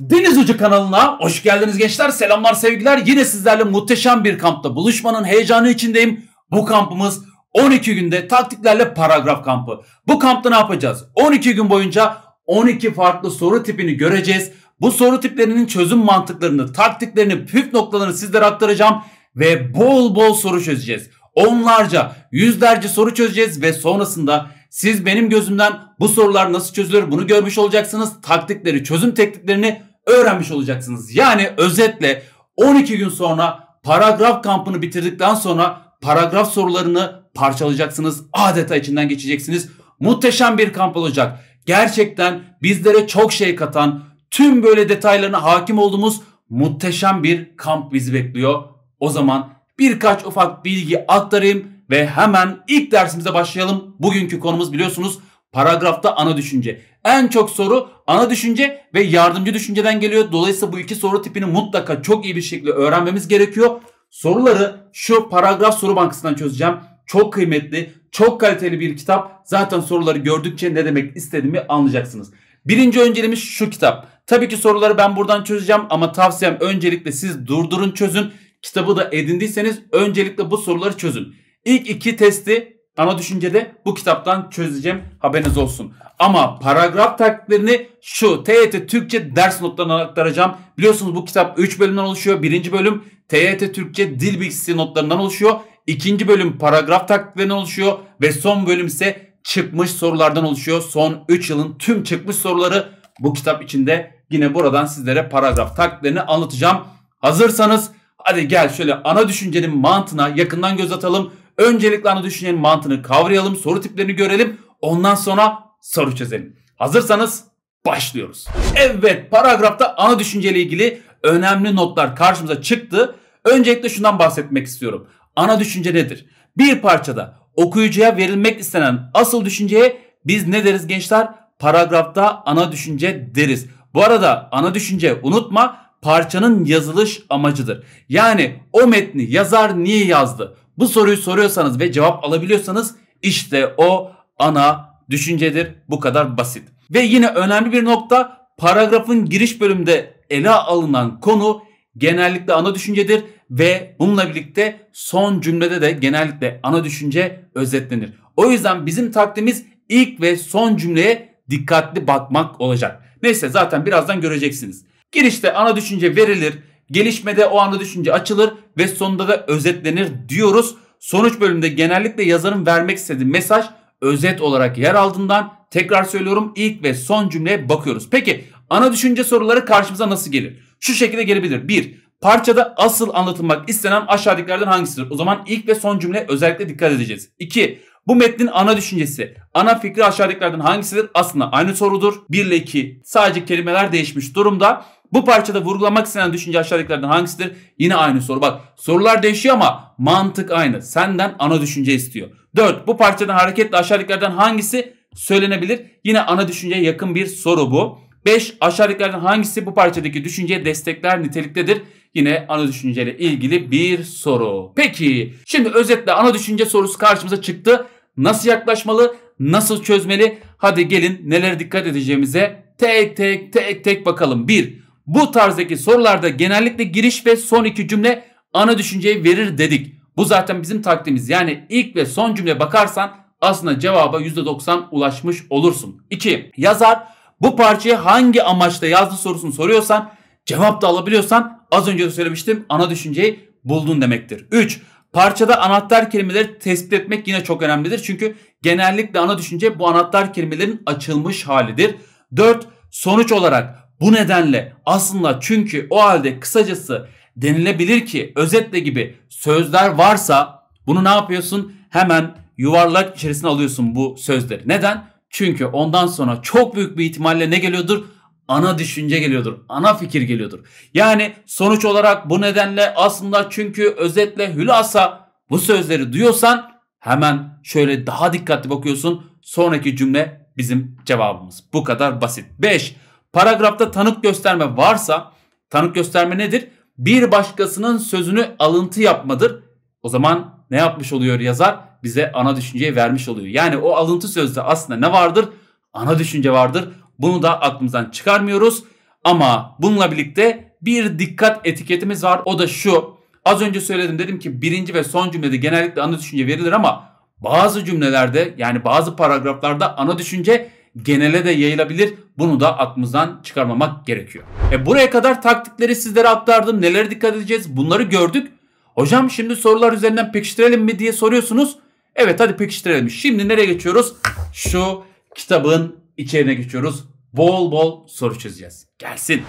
Deniz Ucu kanalına hoş geldiniz gençler. Selamlar sevgiler. Yine sizlerle muhteşem bir kampta buluşmanın heyecanı içindeyim. Bu kampımız 12 günde taktiklerle paragraf kampı. Bu kampta ne yapacağız? 12 gün boyunca 12 farklı soru tipini göreceğiz. Bu soru tiplerinin çözüm mantıklarını, taktiklerini, püf noktalarını sizlere aktaracağım ve bol bol soru çözeceğiz. Onlarca, yüzlerce soru çözeceğiz ve sonrasında siz benim gözümden bu sorular nasıl çözülür bunu görmüş olacaksınız. Taktikleri, çözüm tekniklerini öğrenmiş olacaksınız. Yani özetle 12 gün sonra paragraf kampını bitirdikten sonra paragraf sorularını parçalayacaksınız. Adeta içinden geçeceksiniz. Muhteşem bir kamp olacak. Gerçekten bizlere çok şey katan, tüm böyle detaylarına hakim olduğumuz muhteşem bir kamp bizi bekliyor. O zaman birkaç ufak bilgi aktarayım ve hemen ilk dersimize başlayalım. Bugünkü konumuz biliyorsunuz Paragrafta ana düşünce. En çok soru ana düşünce ve yardımcı düşünceden geliyor. Dolayısıyla bu iki soru tipini mutlaka çok iyi bir şekilde öğrenmemiz gerekiyor. Soruları şu paragraf soru bankasından çözeceğim. Çok kıymetli, çok kaliteli bir kitap. Zaten soruları gördükçe ne demek istediğimi anlayacaksınız. Birinci önceliğimiz şu kitap. Tabii ki soruları ben buradan çözeceğim ama tavsiyem öncelikle siz durdurun çözün. Kitabı da edindiyseniz öncelikle bu soruları çözün. İlk iki testi Ana düşüncede bu kitaptan çözeceğim haberiniz olsun. Ama paragraf taklitlerini şu TYT Türkçe ders notlarına aktaracağım. Biliyorsunuz bu kitap 3 bölümden oluşuyor. Birinci bölüm TYT Türkçe dil bilgisi notlarından oluşuyor. İkinci bölüm paragraf taklitlerinden oluşuyor. Ve son bölüm ise çıkmış sorulardan oluşuyor. Son 3 yılın tüm çıkmış soruları bu kitap içinde yine buradan sizlere paragraf taklitlerini anlatacağım. Hazırsanız hadi gel şöyle ana düşüncenin mantığına yakından göz atalım. Öncelikle ana düşüncenin mantığını kavrayalım, soru tiplerini görelim. Ondan sonra soru çözelim. Hazırsanız başlıyoruz. Evet paragrafta ana düşünceyle ilgili önemli notlar karşımıza çıktı. Öncelikle şundan bahsetmek istiyorum. Ana düşünce nedir? Bir parçada okuyucuya verilmek istenen asıl düşünceye biz ne deriz gençler? Paragrafta ana düşünce deriz. Bu arada ana düşünce unutma parçanın yazılış amacıdır. Yani o metni yazar niye yazdı? Bu soruyu soruyorsanız ve cevap alabiliyorsanız işte o ana düşüncedir. Bu kadar basit. Ve yine önemli bir nokta paragrafın giriş bölümünde ele alınan konu genellikle ana düşüncedir ve bununla birlikte son cümlede de genellikle ana düşünce özetlenir. O yüzden bizim takdimiz ilk ve son cümleye dikkatli bakmak olacak. Neyse zaten birazdan göreceksiniz. Girişte ana düşünce verilir Gelişmede o anda düşünce açılır ve sonunda da özetlenir diyoruz. Sonuç bölümünde genellikle yazarın vermek istediği mesaj özet olarak yer aldığından tekrar söylüyorum ilk ve son cümleye bakıyoruz. Peki ana düşünce soruları karşımıza nasıl gelir? Şu şekilde gelebilir. 1. Parçada asıl anlatılmak istenen aşağıdakilerden hangisidir? O zaman ilk ve son cümle özellikle dikkat edeceğiz. 2. Bu metnin ana düşüncesi, ana fikri aşağıdakilerden hangisidir? Aslında aynı sorudur. 1 ile 2 sadece kelimeler değişmiş durumda. Bu parçada vurgulamak istenen düşünce aşağıdakilerden hangisidir? Yine aynı soru. Bak sorular değişiyor ama mantık aynı. Senden ana düşünce istiyor. 4. Bu parçadan hareketle aşağıdakilerden hangisi söylenebilir? Yine ana düşünceye yakın bir soru bu. 5. Aşağıdakilerden hangisi bu parçadaki düşünceye destekler niteliktedir? Yine ana düşünceyle ilgili bir soru. Peki şimdi özetle ana düşünce sorusu karşımıza çıktı. Nasıl yaklaşmalı? Nasıl çözmeli? Hadi gelin nelere dikkat edeceğimize tek tek tek tek bakalım. 1. Bu tarzdaki sorularda genellikle giriş ve son iki cümle ana düşünceyi verir dedik. Bu zaten bizim taktiğimiz. Yani ilk ve son cümle bakarsan aslında cevaba %90 ulaşmış olursun. 2. Yazar bu parçayı hangi amaçla yazdı sorusunu soruyorsan cevap da alabiliyorsan az önce de söylemiştim ana düşünceyi buldun demektir. 3. Parçada anahtar kelimeleri tespit etmek yine çok önemlidir. Çünkü genellikle ana düşünce bu anahtar kelimelerin açılmış halidir. 4. Sonuç olarak bu nedenle aslında çünkü o halde kısacası denilebilir ki özetle gibi sözler varsa bunu ne yapıyorsun? Hemen yuvarlak içerisine alıyorsun bu sözleri. Neden? Çünkü ondan sonra çok büyük bir ihtimalle ne geliyordur? Ana düşünce geliyordur. Ana fikir geliyordur. Yani sonuç olarak bu nedenle aslında çünkü özetle hülasa bu sözleri duyuyorsan hemen şöyle daha dikkatli bakıyorsun. Sonraki cümle bizim cevabımız. Bu kadar basit. 5. Paragrafta tanık gösterme varsa tanık gösterme nedir? Bir başkasının sözünü alıntı yapmadır. O zaman ne yapmış oluyor yazar? Bize ana düşünceyi vermiş oluyor. Yani o alıntı sözde aslında ne vardır? Ana düşünce vardır. Bunu da aklımızdan çıkarmıyoruz. Ama bununla birlikte bir dikkat etiketimiz var. O da şu. Az önce söyledim dedim ki birinci ve son cümlede genellikle ana düşünce verilir ama bazı cümlelerde yani bazı paragraflarda ana düşünce genele de yayılabilir. Bunu da aklımızdan çıkarmamak gerekiyor. E buraya kadar taktikleri sizlere aktardım. Nelere dikkat edeceğiz? Bunları gördük. Hocam şimdi sorular üzerinden pekiştirelim mi diye soruyorsunuz. Evet hadi pekiştirelim. Şimdi nereye geçiyoruz? Şu kitabın içeriğine geçiyoruz. Bol bol soru çözeceğiz. Gelsin.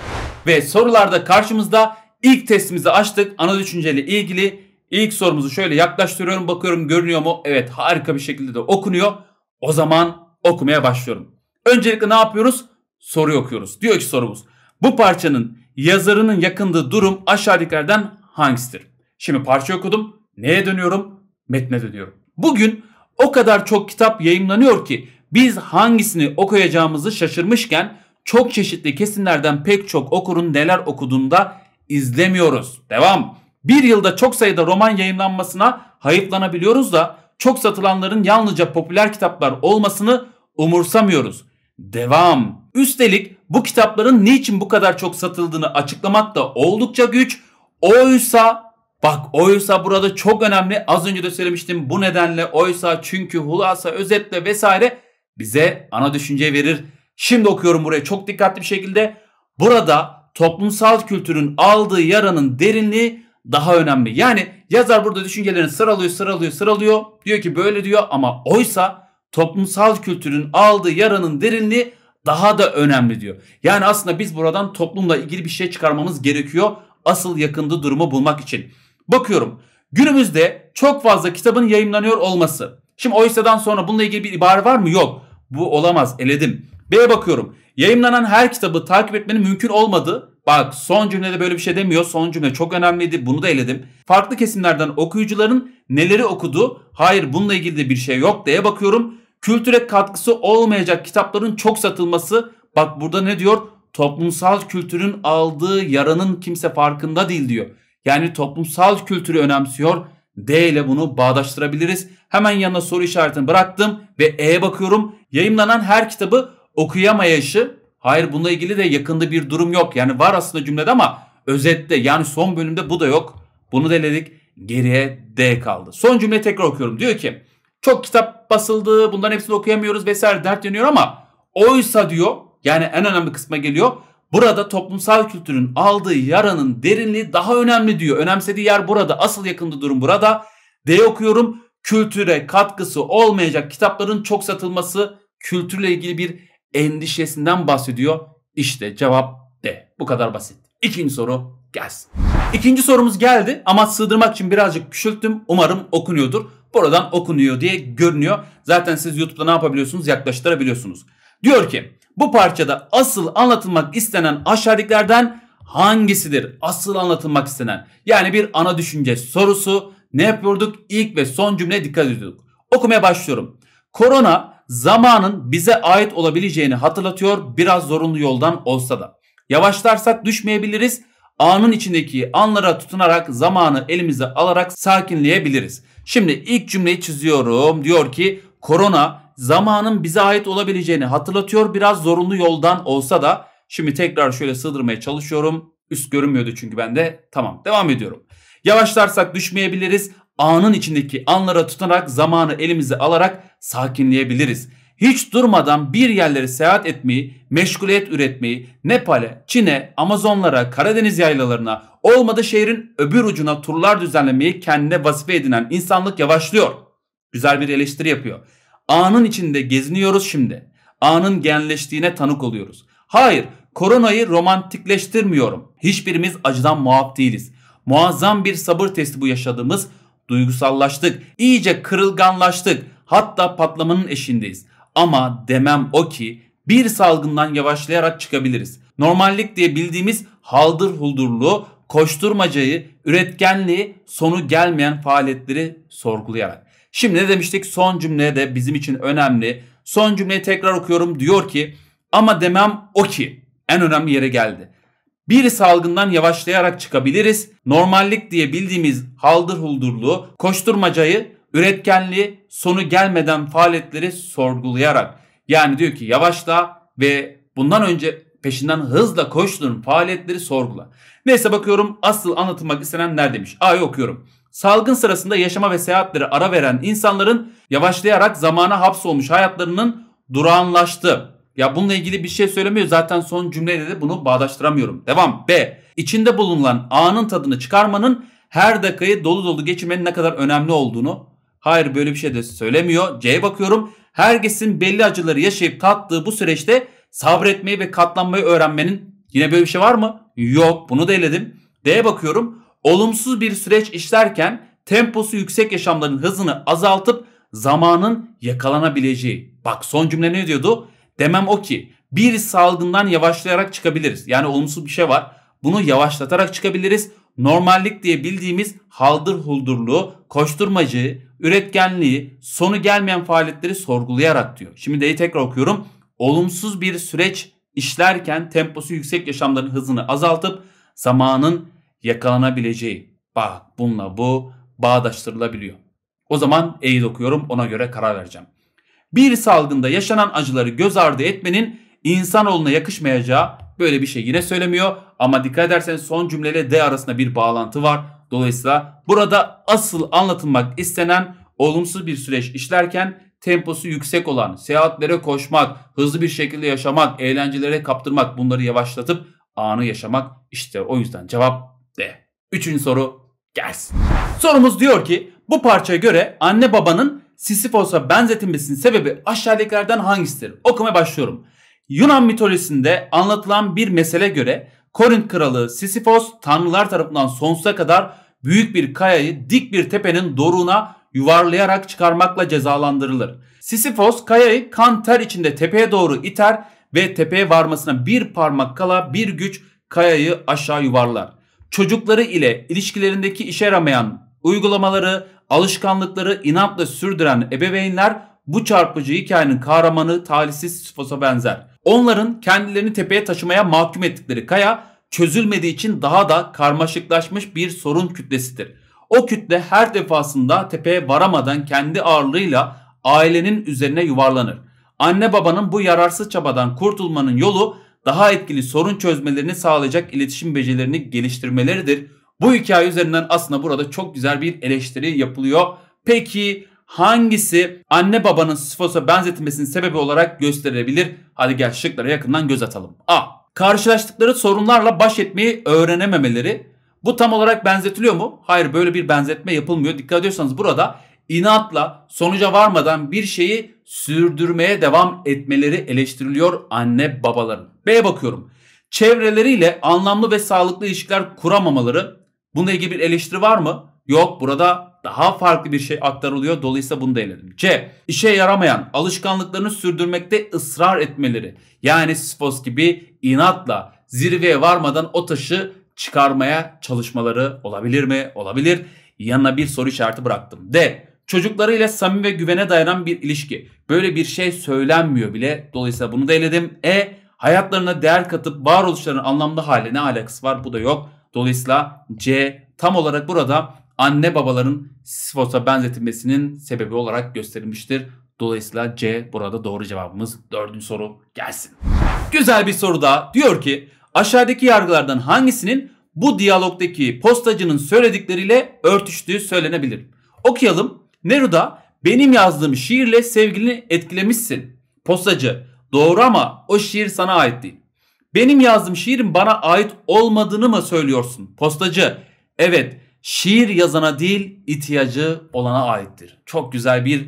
Ve sorularda karşımızda ilk testimizi açtık. Ana düşünceyle ilgili ilk sorumuzu şöyle yaklaştırıyorum. Bakıyorum görünüyor mu? Evet harika bir şekilde de okunuyor. O zaman okumaya başlıyorum. Öncelikle ne yapıyoruz? Soru okuyoruz. Diyor ki sorumuz. Bu parçanın yazarının yakındığı durum aşağıdakilerden hangisidir? Şimdi parça okudum. Neye dönüyorum? Metne dönüyorum. Bugün o kadar çok kitap yayımlanıyor ki biz hangisini okuyacağımızı şaşırmışken çok çeşitli kesimlerden pek çok okurun neler okuduğunu da izlemiyoruz. Devam. Bir yılda çok sayıda roman yayınlanmasına hayıflanabiliyoruz da çok satılanların yalnızca popüler kitaplar olmasını umursamıyoruz devam. Üstelik bu kitapların niçin bu kadar çok satıldığını açıklamak da oldukça güç. Oysa bak oysa burada çok önemli az önce de söylemiştim bu nedenle oysa çünkü hulasa özetle vesaire bize ana düşünce verir. Şimdi okuyorum buraya çok dikkatli bir şekilde. Burada toplumsal kültürün aldığı yaranın derinliği daha önemli. Yani yazar burada düşüncelerini sıralıyor, sıralıyor, sıralıyor. Diyor ki böyle diyor ama oysa toplumsal kültürün aldığı yaranın derinliği daha da önemli diyor. Yani aslında biz buradan toplumla ilgili bir şey çıkarmamız gerekiyor asıl yakındığı durumu bulmak için. Bakıyorum günümüzde çok fazla kitabın yayınlanıyor olması. Şimdi Oysa'dan sonra bununla ilgili bir ibare var mı? Yok. Bu olamaz eledim. B'ye bakıyorum. Yayınlanan her kitabı takip etmenin mümkün olmadığı Bak son cümlede böyle bir şey demiyor. Son cümle çok önemliydi. Bunu da eledim. Farklı kesimlerden okuyucuların neleri okudu? Hayır bununla ilgili de bir şey yok diye bakıyorum. Kültüre katkısı olmayacak kitapların çok satılması. Bak burada ne diyor? Toplumsal kültürün aldığı yaranın kimse farkında değil diyor. Yani toplumsal kültürü önemsiyor. D ile bunu bağdaştırabiliriz. Hemen yanına soru işaretini bıraktım ve E'ye bakıyorum. Yayınlanan her kitabı okuyamayışı Hayır bununla ilgili de yakında bir durum yok. Yani var aslında cümlede ama özette yani son bölümde bu da yok. Bunu deledik. Geriye D kaldı. Son cümle tekrar okuyorum. Diyor ki çok kitap basıldı. Bundan hepsini okuyamıyoruz vesaire dert yanıyor ama oysa diyor yani en önemli kısma geliyor. Burada toplumsal kültürün aldığı yaranın derinliği daha önemli diyor. Önemsediği yer burada. Asıl yakında durum burada. D okuyorum. Kültüre katkısı olmayacak kitapların çok satılması kültürle ilgili bir endişesinden bahsediyor? İşte cevap D. Bu kadar basit. İkinci soru gelsin. İkinci sorumuz geldi ama sığdırmak için birazcık küçülttüm. Umarım okunuyordur. Buradan okunuyor diye görünüyor. Zaten siz YouTube'da ne yapabiliyorsunuz? Yaklaştırabiliyorsunuz. Diyor ki bu parçada asıl anlatılmak istenen aşağıdakilerden hangisidir? Asıl anlatılmak istenen. Yani bir ana düşünce sorusu. Ne yapıyorduk? İlk ve son cümleye dikkat ediyorduk. Okumaya başlıyorum. Korona zamanın bize ait olabileceğini hatırlatıyor biraz zorunlu yoldan olsa da. Yavaşlarsak düşmeyebiliriz. Anın içindeki anlara tutunarak zamanı elimize alarak sakinleyebiliriz. Şimdi ilk cümleyi çiziyorum. Diyor ki korona zamanın bize ait olabileceğini hatırlatıyor biraz zorunlu yoldan olsa da. Şimdi tekrar şöyle sığdırmaya çalışıyorum. Üst görünmüyordu çünkü ben de Tamam devam ediyorum. Yavaşlarsak düşmeyebiliriz anın içindeki anlara tutunarak zamanı elimize alarak sakinleyebiliriz. Hiç durmadan bir yerlere seyahat etmeyi, meşguliyet üretmeyi, Nepal'e, Çin'e, Amazonlara, Karadeniz yaylalarına, olmadığı şehrin öbür ucuna turlar düzenlemeyi kendine vazife edinen insanlık yavaşlıyor. Güzel bir eleştiri yapıyor. Anın içinde geziniyoruz şimdi. Anın genleştiğine tanık oluyoruz. Hayır, koronayı romantikleştirmiyorum. Hiçbirimiz acıdan muaf değiliz. Muazzam bir sabır testi bu yaşadığımız Duygusallaştık, iyice kırılganlaştık. Hatta patlamanın eşindeyiz. Ama demem o ki bir salgından yavaşlayarak çıkabiliriz. Normallik diye bildiğimiz haldır huldurluğu, koşturmacayı, üretkenliği, sonu gelmeyen faaliyetleri sorgulayarak. Şimdi ne demiştik? Son cümle de bizim için önemli. Son cümleyi tekrar okuyorum. Diyor ki ama demem o ki en önemli yere geldi. Bir salgından yavaşlayarak çıkabiliriz. Normallik diye bildiğimiz haldır huldurluğu, koşturmacayı, üretkenliği, sonu gelmeden faaliyetleri sorgulayarak. Yani diyor ki yavaşla ve bundan önce peşinden hızla koştuğun faaliyetleri sorgula. Neyse bakıyorum asıl anlatılmak istenen demiş. A'yı okuyorum. Salgın sırasında yaşama ve seyahatleri ara veren insanların yavaşlayarak zamana hapsolmuş hayatlarının durağanlaştı ya bununla ilgili bir şey söylemiyor. Zaten son cümleyle de bunu bağdaştıramıyorum. Devam. B. İçinde bulunan anın tadını çıkarmanın her dakikayı dolu dolu geçirmenin ne kadar önemli olduğunu. Hayır böyle bir şey de söylemiyor. C'ye bakıyorum. Herkesin belli acıları yaşayıp tattığı bu süreçte sabretmeyi ve katlanmayı öğrenmenin yine böyle bir şey var mı? Yok bunu da eledim. D'ye bakıyorum. Olumsuz bir süreç işlerken temposu yüksek yaşamların hızını azaltıp zamanın yakalanabileceği. Bak son cümle ne diyordu? Demem o ki bir salgından yavaşlayarak çıkabiliriz. Yani olumsuz bir şey var. Bunu yavaşlatarak çıkabiliriz. Normallik diye bildiğimiz haldır huldurluğu, koşturmacı, üretkenliği, sonu gelmeyen faaliyetleri sorgulayarak diyor. Şimdi de tekrar okuyorum. Olumsuz bir süreç işlerken temposu yüksek yaşamların hızını azaltıp zamanın yakalanabileceği. Bak bununla bu bağdaştırılabiliyor. O zaman E'yi okuyorum ona göre karar vereceğim bir salgında yaşanan acıları göz ardı etmenin insanoğluna yakışmayacağı böyle bir şey yine söylemiyor. Ama dikkat ederseniz son cümleyle D arasında bir bağlantı var. Dolayısıyla burada asıl anlatılmak istenen olumsuz bir süreç işlerken temposu yüksek olan, seyahatlere koşmak, hızlı bir şekilde yaşamak, eğlencelere kaptırmak, bunları yavaşlatıp anı yaşamak işte o yüzden cevap D. Üçüncü soru gelsin. Sorumuz diyor ki bu parçaya göre anne babanın Sisyphos'a benzetilmesinin sebebi aşağıdakilerden hangisidir? Okumaya başlıyorum. Yunan mitolojisinde anlatılan bir mesele göre Korint kralı Sisyphos tanrılar tarafından sonsuza kadar büyük bir kayayı dik bir tepenin doruğuna yuvarlayarak çıkarmakla cezalandırılır. Sisyphos kayayı kan ter içinde tepeye doğru iter ve tepeye varmasına bir parmak kala bir güç kayayı aşağı yuvarlar. Çocukları ile ilişkilerindeki işe yaramayan uygulamaları alışkanlıkları inatla sürdüren ebeveynler bu çarpıcı hikayenin kahramanı talihsiz Sifos'a benzer. Onların kendilerini tepeye taşımaya mahkum ettikleri kaya çözülmediği için daha da karmaşıklaşmış bir sorun kütlesidir. O kütle her defasında tepeye varamadan kendi ağırlığıyla ailenin üzerine yuvarlanır. Anne babanın bu yararsız çabadan kurtulmanın yolu daha etkili sorun çözmelerini sağlayacak iletişim becerilerini geliştirmeleridir bu hikaye üzerinden aslında burada çok güzel bir eleştiri yapılıyor. Peki hangisi anne babanın Sifos'a benzetmesinin sebebi olarak gösterilebilir? Hadi gel şıklara yakından göz atalım. A. Karşılaştıkları sorunlarla baş etmeyi öğrenememeleri. Bu tam olarak benzetiliyor mu? Hayır böyle bir benzetme yapılmıyor. Dikkat ediyorsanız burada inatla sonuca varmadan bir şeyi sürdürmeye devam etmeleri eleştiriliyor anne babaların. B'ye bakıyorum. Çevreleriyle anlamlı ve sağlıklı ilişkiler kuramamaları Bununla ilgili bir eleştiri var mı? Yok burada daha farklı bir şey aktarılıyor. Dolayısıyla bunu da eledim. C. İşe yaramayan alışkanlıklarını sürdürmekte ısrar etmeleri. Yani Sifos gibi inatla zirveye varmadan o taşı çıkarmaya çalışmaları olabilir mi? Olabilir. Yanına bir soru işareti bıraktım. D. Çocuklarıyla samimi ve güvene dayanan bir ilişki. Böyle bir şey söylenmiyor bile. Dolayısıyla bunu da eledim. E. Hayatlarına değer katıp varoluşlarının anlamlı hali ne alakası var? Bu da yok. Dolayısıyla C tam olarak burada anne babaların Sifos'a benzetilmesinin sebebi olarak gösterilmiştir. Dolayısıyla C burada doğru cevabımız. Dördüncü soru gelsin. Güzel bir soru da diyor ki aşağıdaki yargılardan hangisinin bu diyalogdaki postacının söyledikleriyle örtüştüğü söylenebilir. Okuyalım. Neruda benim yazdığım şiirle sevgilini etkilemişsin. Postacı doğru ama o şiir sana ait değil. Benim yazdığım şiirin bana ait olmadığını mı söylüyorsun? Postacı, evet şiir yazana değil ihtiyacı olana aittir. Çok güzel bir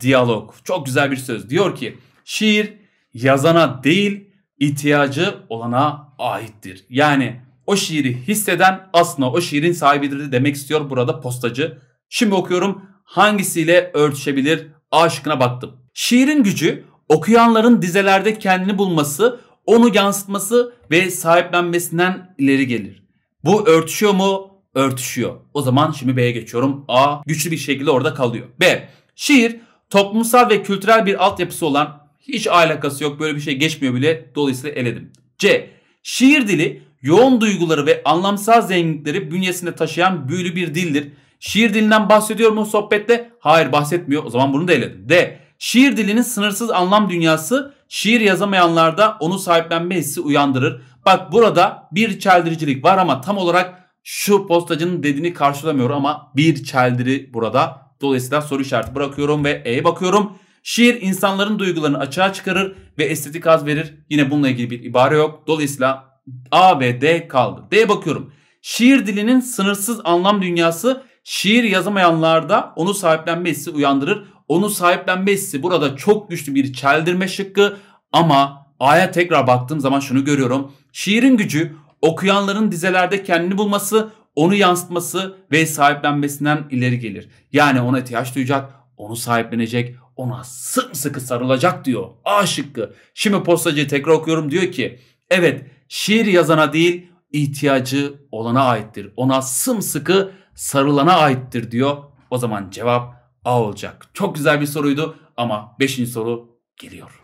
diyalog, çok güzel bir söz. Diyor ki şiir yazana değil ihtiyacı olana aittir. Yani o şiiri hisseden aslında o şiirin sahibidir demek istiyor burada postacı. Şimdi okuyorum hangisiyle örtüşebilir aşkına baktım. Şiirin gücü okuyanların dizelerde kendini bulması, onu yansıtması ve sahiplenmesinden ileri gelir. Bu örtüşüyor mu? Örtüşüyor. O zaman şimdi B'ye geçiyorum. A güçlü bir şekilde orada kalıyor. B. Şiir toplumsal ve kültürel bir altyapısı olan hiç alakası yok böyle bir şey geçmiyor bile dolayısıyla eledim. C. Şiir dili yoğun duyguları ve anlamsal zenginlikleri bünyesinde taşıyan büyülü bir dildir. Şiir dilinden bahsediyor mu sohbette? Hayır bahsetmiyor. O zaman bunu da eledim. D. Şiir dilinin sınırsız anlam dünyası Şiir yazamayanlarda onu sahiplenme hissi uyandırır. Bak burada bir çeldiricilik var ama tam olarak şu postacının dediğini karşılamıyor ama bir çeldiri burada. Dolayısıyla soru işareti bırakıyorum ve E'ye bakıyorum. Şiir insanların duygularını açığa çıkarır ve estetik haz verir. Yine bununla ilgili bir ibare yok. Dolayısıyla A ve D kaldı. D'ye bakıyorum. Şiir dilinin sınırsız anlam dünyası şiir yazamayanlarda onu sahiplenme hissi uyandırır onu sahiplenmesi burada çok güçlü bir çeldirme şıkkı ama A'ya tekrar baktığım zaman şunu görüyorum. Şiirin gücü okuyanların dizelerde kendini bulması, onu yansıtması ve sahiplenmesinden ileri gelir. Yani ona ihtiyaç duyacak, onu sahiplenecek, ona sımsıkı sarılacak diyor. A şıkkı. Şimdi postacıyı tekrar okuyorum diyor ki evet şiir yazana değil ihtiyacı olana aittir. Ona sımsıkı sarılana aittir diyor. O zaman cevap A olacak. Çok güzel bir soruydu ama 5. soru geliyor.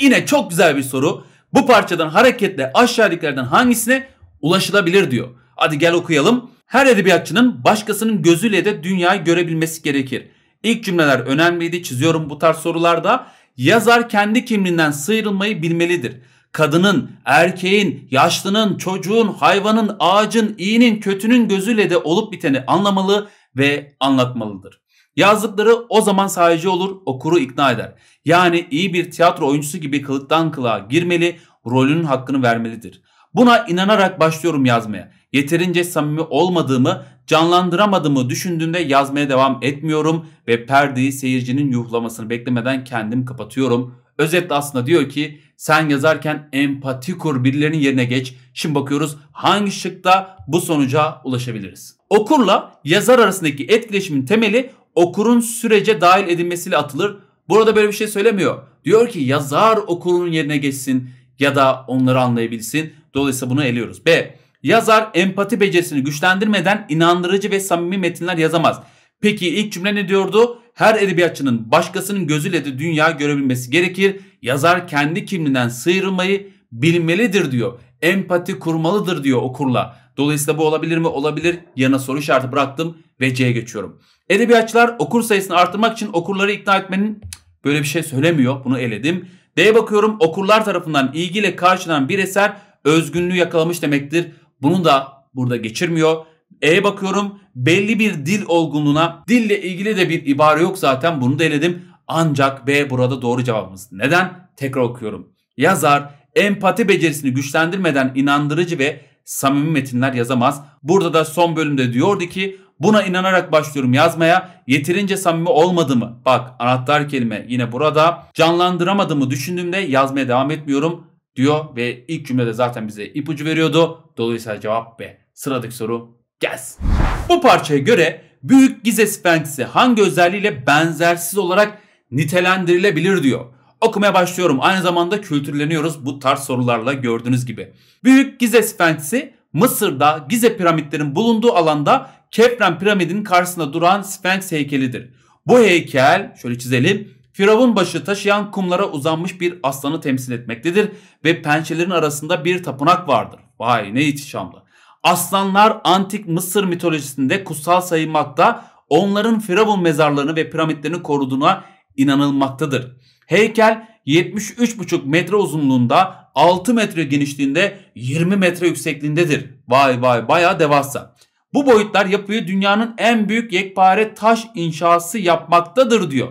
Yine çok güzel bir soru. Bu parçadan hareketle aşağıdakilerden hangisine ulaşılabilir diyor. Hadi gel okuyalım. Her edebiyatçının başkasının gözüyle de dünyayı görebilmesi gerekir. İlk cümleler önemliydi. Çiziyorum bu tarz sorularda. Yazar kendi kimliğinden sıyrılmayı bilmelidir. Kadının, erkeğin, yaşlının, çocuğun, hayvanın, ağacın, iyinin, kötünün gözüyle de olup biteni anlamalı ve anlatmalıdır. Yazdıkları o zaman sadece olur, okuru ikna eder. Yani iyi bir tiyatro oyuncusu gibi kılıktan kılığa girmeli, rolünün hakkını vermelidir. Buna inanarak başlıyorum yazmaya. Yeterince samimi olmadığımı, canlandıramadığımı düşündüğümde yazmaya devam etmiyorum ve perdeyi seyircinin yuhlamasını beklemeden kendim kapatıyorum. Özetle aslında diyor ki sen yazarken empati kur birilerinin yerine geç. Şimdi bakıyoruz hangi şıkta bu sonuca ulaşabiliriz. Okurla yazar arasındaki etkileşimin temeli okurun sürece dahil edilmesiyle atılır. Burada böyle bir şey söylemiyor. Diyor ki yazar okurunun yerine geçsin ya da onları anlayabilsin. Dolayısıyla bunu eliyoruz. B. Yazar empati becerisini güçlendirmeden inandırıcı ve samimi metinler yazamaz. Peki ilk cümle ne diyordu? Her edebiyatçının başkasının gözüyle de dünya görebilmesi gerekir. Yazar kendi kimliğinden sıyrılmayı bilmelidir diyor. Empati kurmalıdır diyor okurla. Dolayısıyla bu olabilir mi? Olabilir. Yana soru işareti bıraktım ve C'ye geçiyorum. Edebiyatçılar okur sayısını artırmak için okurları ikna etmenin böyle bir şey söylemiyor. Bunu eledim. D'ye bakıyorum okurlar tarafından ilgiyle karşılanan bir eser özgünlüğü yakalamış demektir. Bunu da burada geçirmiyor. E'ye bakıyorum belli bir dil olgunluğuna dille ilgili de bir ibare yok zaten bunu da eledim. Ancak B burada doğru cevabımız. Neden? Tekrar okuyorum. Yazar empati becerisini güçlendirmeden inandırıcı ve samimi metinler yazamaz. Burada da son bölümde diyordu ki buna inanarak başlıyorum yazmaya yeterince samimi olmadı mı? bak anahtar kelime yine burada canlandıramadığımı düşündüğümde yazmaya devam etmiyorum diyor ve ilk cümlede zaten bize ipucu veriyordu. Dolayısıyla cevap B. Sıradaki soru gelsin. Bu parçaya göre Büyük Gize Sfenksi hangi özelliğiyle benzersiz olarak nitelendirilebilir diyor. Okumaya başlıyorum. Aynı zamanda kültürleniyoruz bu tarz sorularla gördüğünüz gibi. Büyük Gize Sfenksi Mısır'da Gize piramitlerin bulunduğu alanda Kefren piramidinin karşısında duran Sfenks heykelidir. Bu heykel şöyle çizelim. Firavun başı taşıyan kumlara uzanmış bir aslanı temsil etmektedir ve pençelerin arasında bir tapınak vardır. Vay ne ihtişamlı. Aslanlar antik Mısır mitolojisinde kutsal sayılmakta, onların Firavun mezarlarını ve piramitlerini koruduğuna inanılmaktadır. Heykel 73,5 metre uzunluğunda 6 metre genişliğinde 20 metre yüksekliğindedir. Vay vay baya devasa. Bu boyutlar yapıyı dünyanın en büyük yekpare taş inşası yapmaktadır diyor.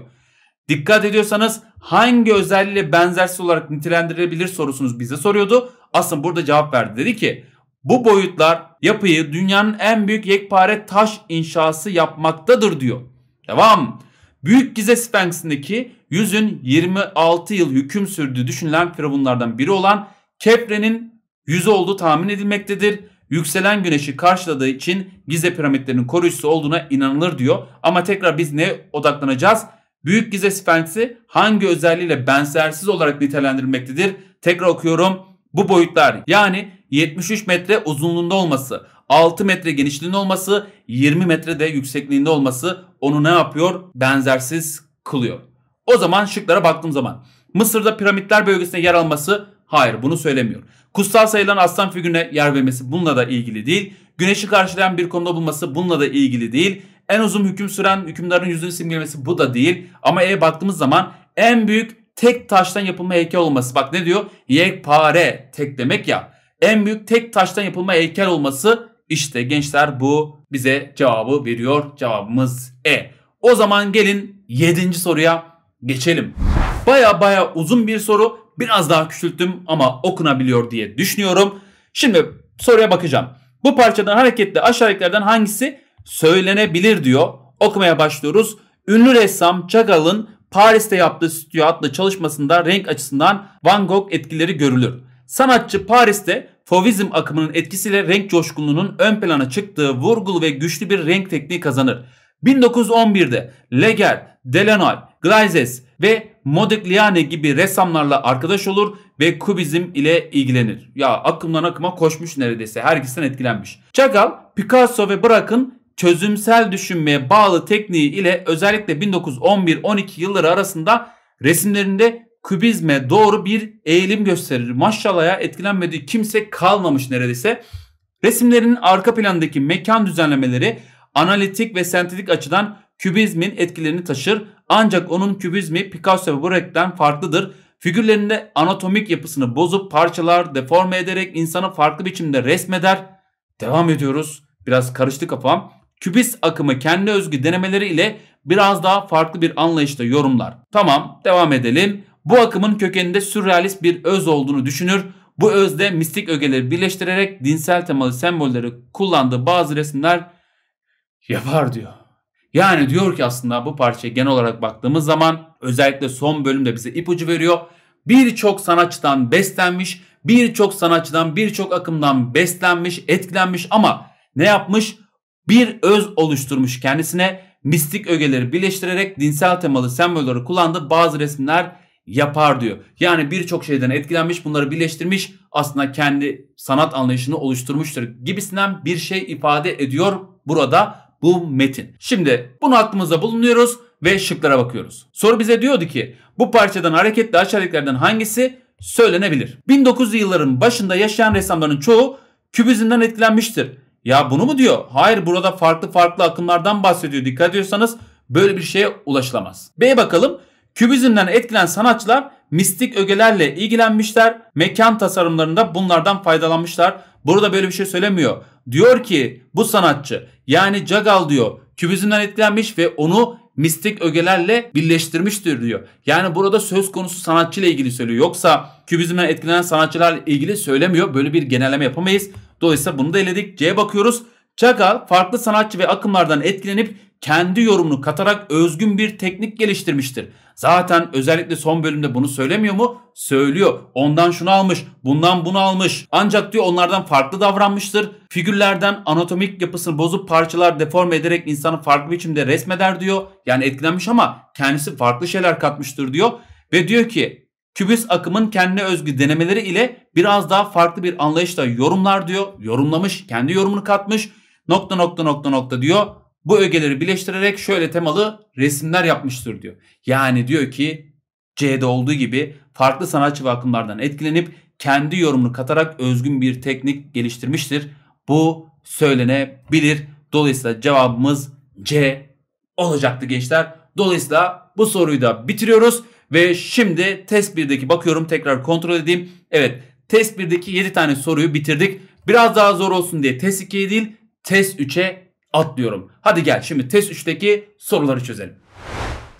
Dikkat ediyorsanız hangi özelliğe benzersiz olarak nitelendirilebilir sorusunuz bize soruyordu. Aslında burada cevap verdi. Dedi ki bu boyutlar yapıyı dünyanın en büyük yekpare taş inşası yapmaktadır diyor. Devam. Büyük Gize Sphinx'indeki yüzün 26 yıl hüküm sürdüğü düşünülen firavunlardan biri olan Kefre'nin yüzü olduğu tahmin edilmektedir. Yükselen güneşi karşıladığı için Gize piramitlerinin koruyucusu olduğuna inanılır diyor. Ama tekrar biz ne odaklanacağız? Büyük Gize Sphinx'i hangi özelliğiyle benzersiz olarak nitelendirilmektedir? Tekrar okuyorum. Bu boyutlar yani 73 metre uzunluğunda olması, 6 metre genişliğinde olması, 20 metre de yüksekliğinde olması onu ne yapıyor? Benzersiz kılıyor. O zaman şıklara baktığım zaman Mısır'da piramitler bölgesinde yer alması hayır bunu söylemiyor. Kutsal sayılan aslan figürüne yer vermesi bununla da ilgili değil. Güneşi karşılayan bir konuda bulması bununla da ilgili değil. En uzun hüküm süren hükümdarın yüzünü simgelemesi bu da değil. Ama E'ye baktığımız zaman en büyük tek taştan yapılma heykel olması. Bak ne diyor? Yekpare tek demek ya. En büyük tek taştan yapılma heykel olması işte gençler bu bize cevabı veriyor. Cevabımız E. O zaman gelin 7. soruya geçelim. Baya baya uzun bir soru. Biraz daha küçülttüm ama okunabiliyor diye düşünüyorum. Şimdi soruya bakacağım. Bu parçadan hareketle aşağıdakilerden hangisi söylenebilir diyor. Okumaya başlıyoruz. Ünlü ressam Chagall'ın Paris'te yaptığı stüdyo adlı çalışmasında renk açısından Van Gogh etkileri görülür. Sanatçı Paris'te Fovizm akımının etkisiyle renk coşkunluğunun ön plana çıktığı vurgulu ve güçlü bir renk tekniği kazanır. 1911'de Leger, Delanoy, Gleizes ve Modigliani gibi ressamlarla arkadaş olur ve kubizm ile ilgilenir. Ya akımdan akıma koşmuş neredeyse herkesten etkilenmiş. Chagall, Picasso ve bırakın çözümsel düşünmeye bağlı tekniği ile özellikle 1911-12 yılları arasında resimlerinde kübizme doğru bir eğilim gösterir. Maşallah ya etkilenmediği kimse kalmamış neredeyse. Resimlerin arka plandaki mekan düzenlemeleri analitik ve sentetik açıdan kübizmin etkilerini taşır. Ancak onun kübizmi Picasso ve Brecht'ten farklıdır. Figürlerinde anatomik yapısını bozup parçalar, deforme ederek insanı farklı biçimde resmeder. Devam ediyoruz. Biraz karıştı kafam. Kübist akımı kendi özgü denemeleri ile biraz daha farklı bir anlayışta yorumlar. Tamam devam edelim. Bu akımın kökeninde sürrealist bir öz olduğunu düşünür. Bu özde mistik ögeleri birleştirerek dinsel temalı sembolleri kullandığı bazı resimler yapar diyor. Yani diyor ki aslında bu parçaya genel olarak baktığımız zaman özellikle son bölümde bize ipucu veriyor. Birçok sanatçıdan beslenmiş, birçok sanatçıdan, birçok akımdan beslenmiş, etkilenmiş ama ne yapmış? Bir öz oluşturmuş kendisine mistik ögeleri birleştirerek dinsel temalı sembolleri kullandığı bazı resimler yapar diyor. Yani birçok şeyden etkilenmiş, bunları birleştirmiş, aslında kendi sanat anlayışını oluşturmuştur gibisinden bir şey ifade ediyor burada bu metin. Şimdi bunu aklımızda bulunuyoruz ve şıklara bakıyoruz. Soru bize diyordu ki bu parçadan hareketli aşağıdakilerden hangisi söylenebilir? 1900'lü yılların başında yaşayan ressamların çoğu kübizmden etkilenmiştir. Ya bunu mu diyor? Hayır burada farklı farklı akımlardan bahsediyor. Dikkat ediyorsanız böyle bir şeye ulaşılamaz. B'ye bakalım. Kübizmden etkilen sanatçılar mistik ögelerle ilgilenmişler. Mekan tasarımlarında bunlardan faydalanmışlar. Burada böyle bir şey söylemiyor. Diyor ki bu sanatçı yani Cagal diyor kübizmden etkilenmiş ve onu mistik ögelerle birleştirmiştir diyor. Yani burada söz konusu sanatçı ile ilgili söylüyor. Yoksa kübizmden etkilenen sanatçılarla ilgili söylemiyor. Böyle bir genelleme yapamayız. Dolayısıyla bunu da eledik. C'ye bakıyoruz. Chagall farklı sanatçı ve akımlardan etkilenip kendi yorumunu katarak özgün bir teknik geliştirmiştir. Zaten özellikle son bölümde bunu söylemiyor mu? Söylüyor. Ondan şunu almış, bundan bunu almış. Ancak diyor onlardan farklı davranmıştır. Figürlerden anatomik yapısını bozup parçalar deform ederek insanı farklı biçimde resmeder diyor. Yani etkilenmiş ama kendisi farklı şeyler katmıştır diyor. Ve diyor ki Kübüs akımın kendine özgü denemeleri ile biraz daha farklı bir anlayışla yorumlar diyor. Yorumlamış, kendi yorumunu katmış. Nokta nokta nokta nokta diyor bu ögeleri birleştirerek şöyle temalı resimler yapmıştır diyor. Yani diyor ki C'de olduğu gibi farklı sanatçı ve akımlardan etkilenip kendi yorumunu katarak özgün bir teknik geliştirmiştir. Bu söylenebilir. Dolayısıyla cevabımız C olacaktı gençler. Dolayısıyla bu soruyu da bitiriyoruz. Ve şimdi test 1'deki bakıyorum tekrar kontrol edeyim. Evet test 1'deki 7 tane soruyu bitirdik. Biraz daha zor olsun diye test 2'ye değil test 3'e atlıyorum. Hadi gel şimdi test 3'teki soruları çözelim.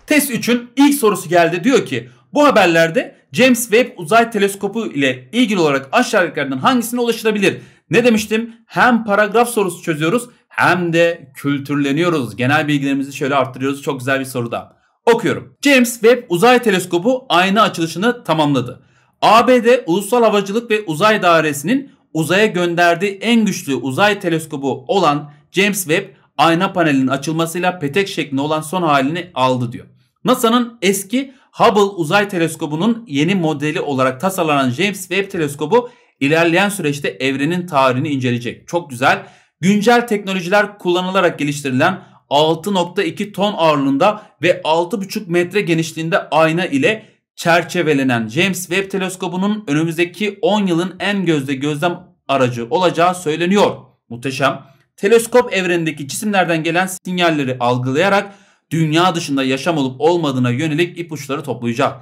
Test 3'ün ilk sorusu geldi. Diyor ki bu haberlerde James Webb Uzay Teleskopu ile ilgili olarak aşağıdakilerden hangisine ulaşılabilir? Ne demiştim? Hem paragraf sorusu çözüyoruz hem de kültürleniyoruz. Genel bilgilerimizi şöyle arttırıyoruz. Çok güzel bir soru da. Okuyorum. James Webb Uzay Teleskopu ayna açılışını tamamladı. ABD Ulusal Havacılık ve Uzay Dairesi'nin uzaya gönderdiği en güçlü uzay teleskobu olan James Webb ayna panelinin açılmasıyla petek şeklinde olan son halini aldı diyor. NASA'nın eski Hubble Uzay Teleskobu'nun yeni modeli olarak tasarlanan James Webb Teleskobu ilerleyen süreçte evrenin tarihini inceleyecek. Çok güzel. Güncel teknolojiler kullanılarak geliştirilen 6.2 ton ağırlığında ve 6.5 metre genişliğinde ayna ile çerçevelenen James Webb Teleskobu'nun önümüzdeki 10 yılın en gözde gözlem aracı olacağı söyleniyor. Muhteşem teleskop evrendeki cisimlerden gelen sinyalleri algılayarak dünya dışında yaşam olup olmadığına yönelik ipuçları toplayacak.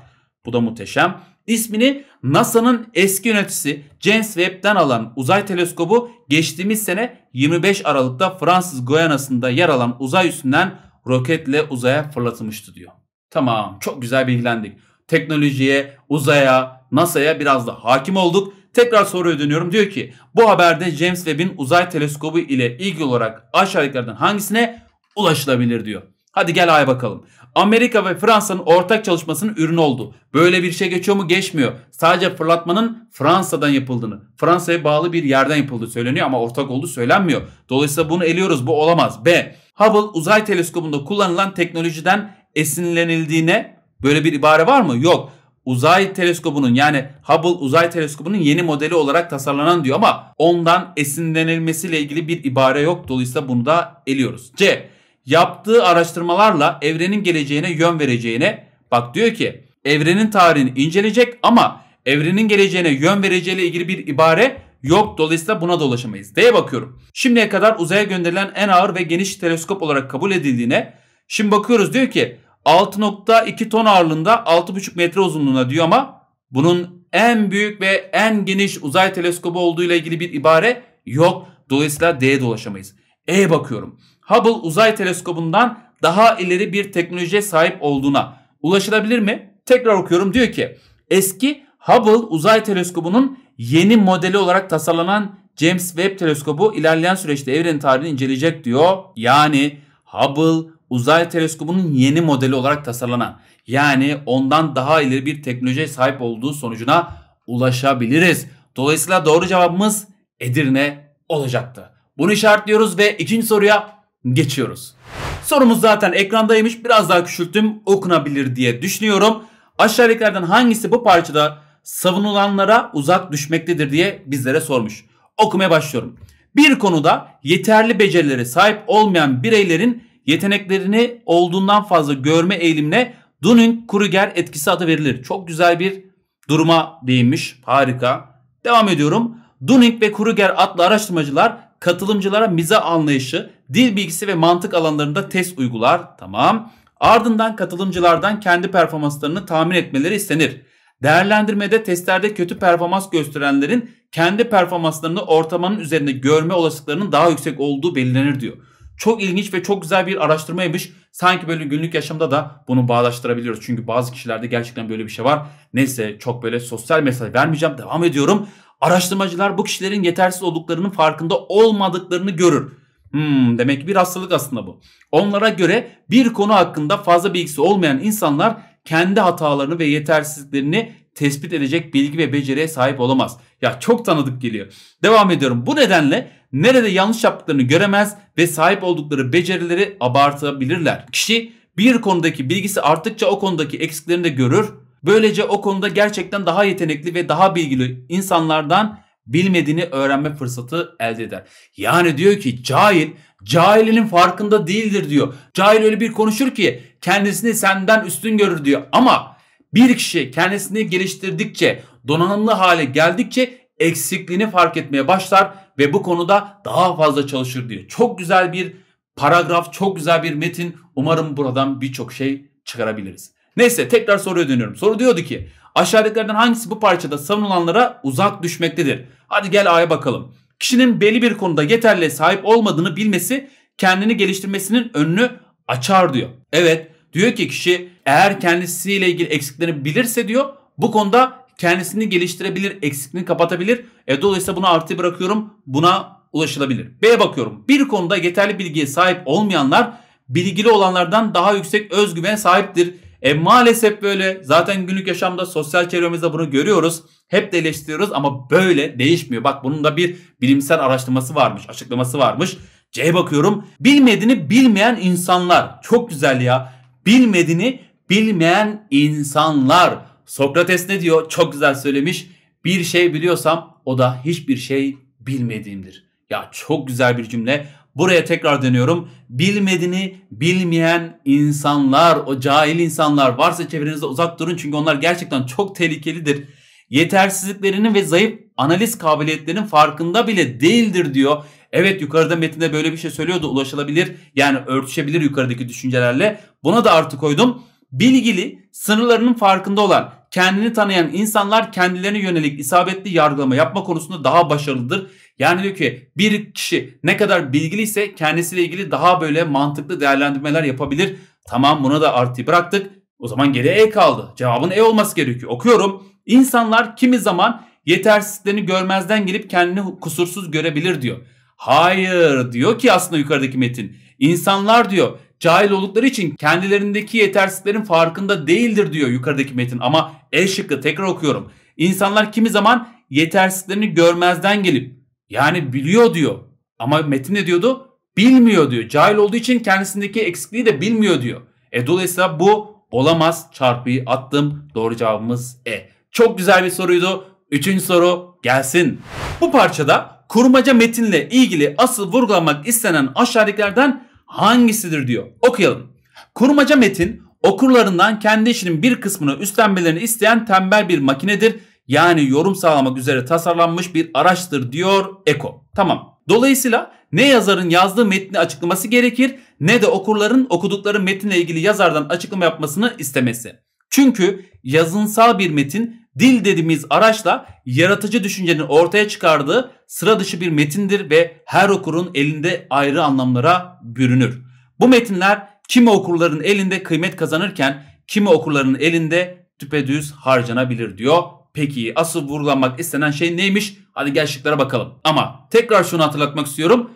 Bu da muhteşem. İsmini NASA'nın eski yöneticisi James Webb'den alan uzay teleskobu geçtiğimiz sene 25 Aralık'ta Fransız Guyana'sında yer alan uzay üstünden roketle uzaya fırlatılmıştı diyor. Tamam çok güzel bilgilendik. Teknolojiye, uzaya, NASA'ya biraz da hakim olduk. Tekrar soruya dönüyorum. Diyor ki bu haberde James Webb'in uzay teleskobu ile ilgili olarak aşağıdakilerden hangisine ulaşılabilir diyor. Hadi gel ay bakalım. Amerika ve Fransa'nın ortak çalışmasının ürünü oldu. Böyle bir şey geçiyor mu? Geçmiyor. Sadece fırlatmanın Fransa'dan yapıldığını, Fransa'ya bağlı bir yerden yapıldığı söyleniyor ama ortak olduğu söylenmiyor. Dolayısıyla bunu eliyoruz. Bu olamaz. B. Hubble uzay teleskobunda kullanılan teknolojiden esinlenildiğine böyle bir ibare var mı? Yok uzay teleskobunun yani Hubble uzay teleskobunun yeni modeli olarak tasarlanan diyor ama ondan esinlenilmesiyle ilgili bir ibare yok. Dolayısıyla bunu da eliyoruz. C. Yaptığı araştırmalarla evrenin geleceğine yön vereceğine bak diyor ki evrenin tarihini inceleyecek ama evrenin geleceğine yön vereceğiyle ilgili bir ibare yok. Dolayısıyla buna da ulaşamayız. D'ye bakıyorum. Şimdiye kadar uzaya gönderilen en ağır ve geniş teleskop olarak kabul edildiğine şimdi bakıyoruz diyor ki 6.2 ton ağırlığında 6.5 metre uzunluğuna diyor ama bunun en büyük ve en geniş uzay teleskobu olduğu ile ilgili bir ibare yok. Dolayısıyla D'ye dolaşamayız. E bakıyorum. Hubble uzay teleskobundan daha ileri bir teknolojiye sahip olduğuna ulaşılabilir mi? Tekrar okuyorum diyor ki eski Hubble uzay teleskobunun yeni modeli olarak tasarlanan James Webb teleskobu ilerleyen süreçte evrenin tarihini inceleyecek diyor. Yani Hubble uzay teleskobunun yeni modeli olarak tasarlanan yani ondan daha ileri bir teknolojiye sahip olduğu sonucuna ulaşabiliriz. Dolayısıyla doğru cevabımız Edirne olacaktı. Bunu işaretliyoruz ve ikinci soruya geçiyoruz. Sorumuz zaten ekrandaymış. Biraz daha küçülttüm okunabilir diye düşünüyorum. Aşağıdakilerden hangisi bu parçada savunulanlara uzak düşmektedir diye bizlere sormuş. Okumaya başlıyorum. Bir konuda yeterli becerilere sahip olmayan bireylerin yeteneklerini olduğundan fazla görme eğilimine Dunning-Kruger etkisi adı verilir. Çok güzel bir duruma değinmiş. Harika. Devam ediyorum. Dunning ve Kruger adlı araştırmacılar katılımcılara miza anlayışı, dil bilgisi ve mantık alanlarında test uygular. Tamam. Ardından katılımcılardan kendi performanslarını tahmin etmeleri istenir. Değerlendirmede testlerde kötü performans gösterenlerin kendi performanslarını ortamanın üzerinde görme olasılıklarının daha yüksek olduğu belirlenir diyor. Çok ilginç ve çok güzel bir araştırmaymış. Sanki böyle günlük yaşamda da bunu bağdaştırabiliyoruz. Çünkü bazı kişilerde gerçekten böyle bir şey var. Neyse çok böyle sosyal mesaj vermeyeceğim. Devam ediyorum. Araştırmacılar bu kişilerin yetersiz olduklarının farkında olmadıklarını görür. Hmm, demek ki bir hastalık aslında bu. Onlara göre bir konu hakkında fazla bilgisi olmayan insanlar kendi hatalarını ve yetersizliklerini tespit edecek bilgi ve beceriye sahip olamaz. Ya çok tanıdık geliyor. Devam ediyorum. Bu nedenle nerede yanlış yaptıklarını göremez ve sahip oldukları becerileri abartabilirler. Kişi bir konudaki bilgisi arttıkça o konudaki eksiklerini de görür. Böylece o konuda gerçekten daha yetenekli ve daha bilgili insanlardan bilmediğini öğrenme fırsatı elde eder. Yani diyor ki cahil cahilinin farkında değildir diyor. Cahil öyle bir konuşur ki kendisini senden üstün görür diyor. Ama bir kişi kendisini geliştirdikçe, donanımlı hale geldikçe eksikliğini fark etmeye başlar ve bu konuda daha fazla çalışır diyor. Çok güzel bir paragraf, çok güzel bir metin. Umarım buradan birçok şey çıkarabiliriz. Neyse tekrar soruya dönüyorum. Soru diyordu ki aşağıdakilerden hangisi bu parçada savunulanlara uzak düşmektedir? Hadi gel A'ya bakalım. Kişinin belli bir konuda yeterli sahip olmadığını bilmesi kendini geliştirmesinin önünü açar diyor. Evet Diyor ki kişi eğer kendisiyle ilgili eksiklerini bilirse diyor bu konuda kendisini geliştirebilir, eksikliğini kapatabilir. E, dolayısıyla bunu artı bırakıyorum. Buna ulaşılabilir. B'ye bakıyorum. Bir konuda yeterli bilgiye sahip olmayanlar bilgili olanlardan daha yüksek özgüvene sahiptir. E maalesef böyle. Zaten günlük yaşamda sosyal çevremizde bunu görüyoruz. Hep de eleştiriyoruz ama böyle değişmiyor. Bak bunun da bir bilimsel araştırması varmış, açıklaması varmış. C'ye bakıyorum. Bilmediğini bilmeyen insanlar. Çok güzel ya. Bilmediğini bilmeyen insanlar. Sokrates ne diyor? Çok güzel söylemiş. Bir şey biliyorsam o da hiçbir şey bilmediğimdir. Ya çok güzel bir cümle. Buraya tekrar dönüyorum. Bilmediğini bilmeyen insanlar, o cahil insanlar varsa çevrenizde uzak durun çünkü onlar gerçekten çok tehlikelidir. Yetersizliklerinin ve zayıf analiz kabiliyetlerinin farkında bile değildir diyor. Evet yukarıda metinde böyle bir şey söylüyordu ulaşılabilir yani örtüşebilir yukarıdaki düşüncelerle. Buna da artı koydum. Bilgili, sınırlarının farkında olan, kendini tanıyan insanlar kendilerine yönelik isabetli yargılama yapma konusunda daha başarılıdır. Yani diyor ki bir kişi ne kadar bilgiliyse kendisiyle ilgili daha böyle mantıklı değerlendirmeler yapabilir. Tamam buna da artı bıraktık. O zaman geriye E kaldı. Cevabın E olması gerekiyor. Okuyorum. İnsanlar kimi zaman yetersizliklerini görmezden gelip kendini kusursuz görebilir diyor. Hayır diyor ki aslında yukarıdaki metin. İnsanlar diyor cahil oldukları için kendilerindeki yetersizliklerin farkında değildir diyor yukarıdaki metin. Ama E şıkkı tekrar okuyorum. İnsanlar kimi zaman yetersizliklerini görmezden gelip yani biliyor diyor. Ama metin ne diyordu? Bilmiyor diyor. Cahil olduğu için kendisindeki eksikliği de bilmiyor diyor. E dolayısıyla bu olamaz çarpıyı attım. Doğru cevabımız E. Çok güzel bir soruydu. Üçüncü soru gelsin. Bu parçada kurmaca metinle ilgili asıl vurgulanmak istenen aşağıdakilerden hangisidir diyor. Okuyalım. Kurmaca metin okurlarından kendi işinin bir kısmını üstlenmelerini isteyen tembel bir makinedir. Yani yorum sağlamak üzere tasarlanmış bir araçtır diyor Eko. Tamam. Dolayısıyla ne yazarın yazdığı metni açıklaması gerekir ne de okurların okudukları metinle ilgili yazardan açıklama yapmasını istemesi. Çünkü yazınsal bir metin dil dediğimiz araçla yaratıcı düşüncenin ortaya çıkardığı sıra dışı bir metindir ve her okurun elinde ayrı anlamlara bürünür. Bu metinler kimi okurların elinde kıymet kazanırken kimi okurların elinde tüpedüz harcanabilir diyor. Peki asıl vurgulanmak istenen şey neymiş? Hadi gel şıklara bakalım. Ama tekrar şunu hatırlatmak istiyorum.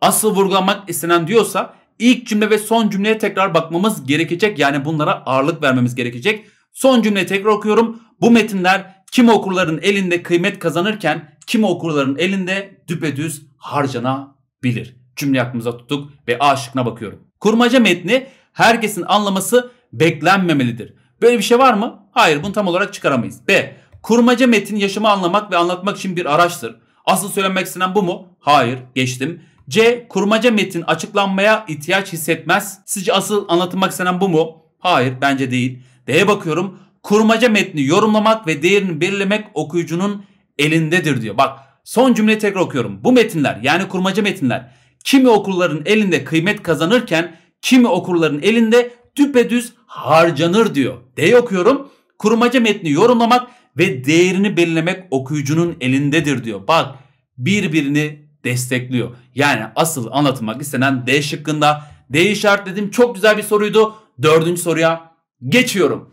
Asıl vurgulanmak istenen diyorsa İlk cümle ve son cümleye tekrar bakmamız gerekecek. Yani bunlara ağırlık vermemiz gerekecek. Son cümleyi tekrar okuyorum. Bu metinler kimi okurların elinde kıymet kazanırken kimi okurların elinde düpedüz harcanabilir. Cümle aklımıza tuttuk ve A şıkkına bakıyorum. Kurmaca metni herkesin anlaması beklenmemelidir. Böyle bir şey var mı? Hayır bunu tam olarak çıkaramayız. B. Kurmaca metin yaşamı anlamak ve anlatmak için bir araçtır. Asıl söylenmek istenen bu mu? Hayır geçtim. C. Kurmaca metin açıklanmaya ihtiyaç hissetmez. Sizce asıl anlatılmak istenen bu mu? Hayır bence değil. D'ye bakıyorum. Kurmaca metni yorumlamak ve değerini belirlemek okuyucunun elindedir diyor. Bak son cümleyi tekrar okuyorum. Bu metinler yani kurmaca metinler kimi okurların elinde kıymet kazanırken kimi okurların elinde düpedüz harcanır diyor. D'yi okuyorum. Kurmaca metni yorumlamak ve değerini belirlemek okuyucunun elindedir diyor. Bak birbirini destekliyor. Yani asıl anlatılmak istenen D şıkkında D dedim Çok güzel bir soruydu. Dördüncü soruya geçiyorum.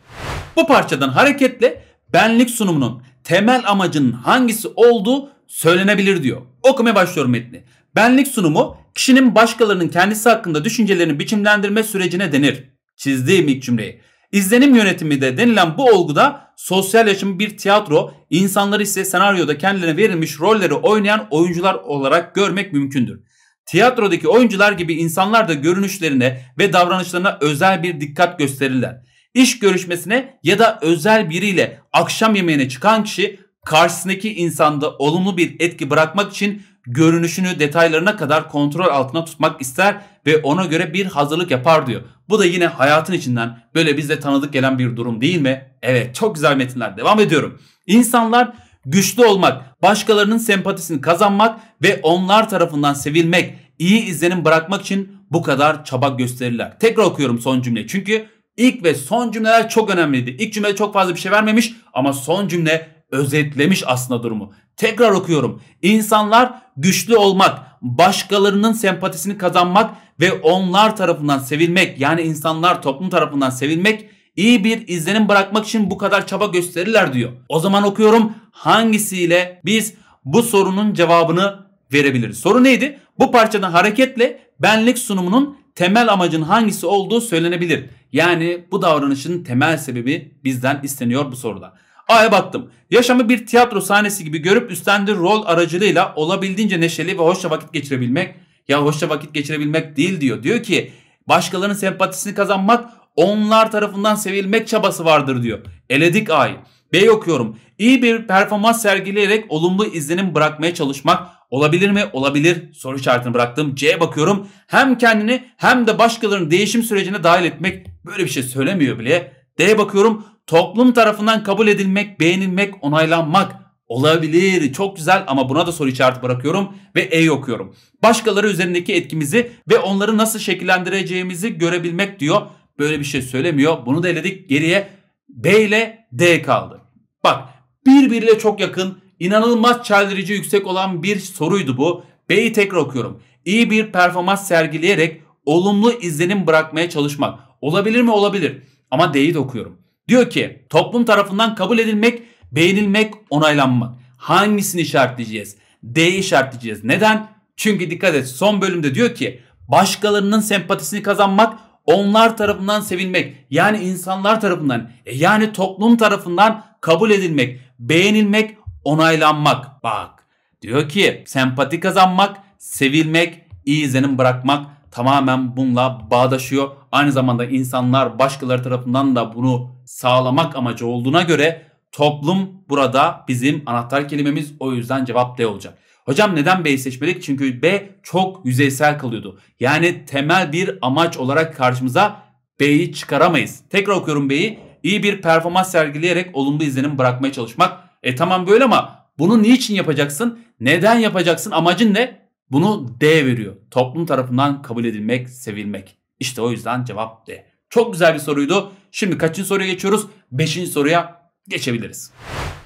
Bu parçadan hareketle benlik sunumunun temel amacının hangisi olduğu söylenebilir diyor. Okumaya başlıyorum metni. Benlik sunumu kişinin başkalarının kendisi hakkında düşüncelerini biçimlendirme sürecine denir. Çizdiğim ilk cümleyi. İzlenim yönetimi de denilen bu olguda sosyal yaşam bir tiyatro, insanları ise senaryoda kendilerine verilmiş rolleri oynayan oyuncular olarak görmek mümkündür. Tiyatrodaki oyuncular gibi insanlar da görünüşlerine ve davranışlarına özel bir dikkat gösterirler. İş görüşmesine ya da özel biriyle akşam yemeğine çıkan kişi karşısındaki insanda olumlu bir etki bırakmak için görünüşünü detaylarına kadar kontrol altına tutmak ister ve ona göre bir hazırlık yapar diyor. Bu da yine hayatın içinden böyle bizde tanıdık gelen bir durum değil mi? Evet çok güzel metinler devam ediyorum. İnsanlar güçlü olmak, başkalarının sempatisini kazanmak ve onlar tarafından sevilmek, iyi izlenim bırakmak için bu kadar çaba gösterirler. Tekrar okuyorum son cümle çünkü ilk ve son cümleler çok önemliydi. İlk cümle çok fazla bir şey vermemiş ama son cümle özetlemiş aslında durumu. Tekrar okuyorum. İnsanlar güçlü olmak, başkalarının sempatisini kazanmak ve onlar tarafından sevilmek yani insanlar toplum tarafından sevilmek iyi bir izlenim bırakmak için bu kadar çaba gösterirler diyor. O zaman okuyorum hangisiyle biz bu sorunun cevabını verebiliriz. Soru neydi? Bu parçadan hareketle benlik sunumunun temel amacın hangisi olduğu söylenebilir. Yani bu davranışın temel sebebi bizden isteniyor bu soruda. Aya baktım. Yaşamı bir tiyatro sahnesi gibi görüp üstlendiği rol aracılığıyla olabildiğince neşeli ve hoşça vakit geçirebilmek. Ya hoşça vakit geçirebilmek değil diyor. Diyor ki başkalarının sempatisini kazanmak onlar tarafından sevilmek çabası vardır diyor. Eledik ay. B okuyorum. İyi bir performans sergileyerek olumlu izlenim bırakmaya çalışmak olabilir mi? Olabilir. Soru işaretini bıraktım. C'ye bakıyorum. Hem kendini hem de başkalarını değişim sürecine dahil etmek böyle bir şey söylemiyor bile. D'ye bakıyorum toplum tarafından kabul edilmek, beğenilmek, onaylanmak olabilir. Çok güzel ama buna da soru işareti bırakıyorum ve E okuyorum. Başkaları üzerindeki etkimizi ve onları nasıl şekillendireceğimizi görebilmek diyor. Böyle bir şey söylemiyor. Bunu da eledik. Geriye B ile D kaldı. Bak birbiriyle çok yakın, inanılmaz çeldirici yüksek olan bir soruydu bu. B'yi tekrar okuyorum. İyi bir performans sergileyerek olumlu izlenim bırakmaya çalışmak. Olabilir mi? Olabilir. Ama D'yi de okuyorum. Diyor ki toplum tarafından kabul edilmek, beğenilmek, onaylanmak. Hangisini işaretleyeceğiz? D'yi işaretleyeceğiz. Neden? Çünkü dikkat et son bölümde diyor ki başkalarının sempatisini kazanmak, onlar tarafından sevilmek. Yani insanlar tarafından, e yani toplum tarafından kabul edilmek, beğenilmek, onaylanmak. Bak diyor ki sempati kazanmak, sevilmek, iyi izlenim bırakmak tamamen bununla bağdaşıyor. Aynı zamanda insanlar başkaları tarafından da bunu sağlamak amacı olduğuna göre toplum burada bizim anahtar kelimemiz. O yüzden cevap D olacak. Hocam neden B'yi seçmedik? Çünkü B çok yüzeysel kalıyordu. Yani temel bir amaç olarak karşımıza B'yi çıkaramayız. Tekrar okuyorum B'yi. İyi bir performans sergileyerek olumlu izlenim bırakmaya çalışmak. E tamam böyle ama bunu niçin yapacaksın? Neden yapacaksın? Amacın ne? Bunu D veriyor. Toplum tarafından kabul edilmek, sevilmek. İşte o yüzden cevap D. Çok güzel bir soruydu. Şimdi kaçıncı soruya geçiyoruz? Beşinci soruya geçebiliriz.